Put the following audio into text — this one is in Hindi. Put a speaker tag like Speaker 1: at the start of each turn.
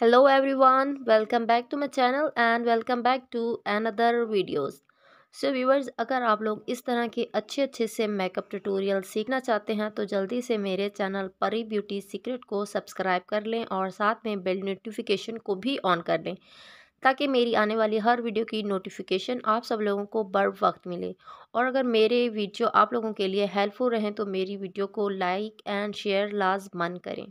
Speaker 1: hello everyone welcome back to my channel and welcome back to another videos so viewers अगर आप लोग इस तरह के अच्छे अच्छे से मेकअप ट्यूटोरियल सीखना चाहते हैं तो जल्दी से मेरे चैनल परी ब्यूटी सीक्रेट को सब्सक्राइब कर लें और साथ में बेल नोटिफिकेशन को भी ऑन कर लें ताकि मेरी आने वाली हर वीडियो की नोटिफिकेशन आप सब लोगों को बर वक्त मिले और अगर मेरे वीडियो आप लोगों के लिए हेल्पफुल रहें तो मेरी वीडियो को लाइक एंड शेयर लाजमन करें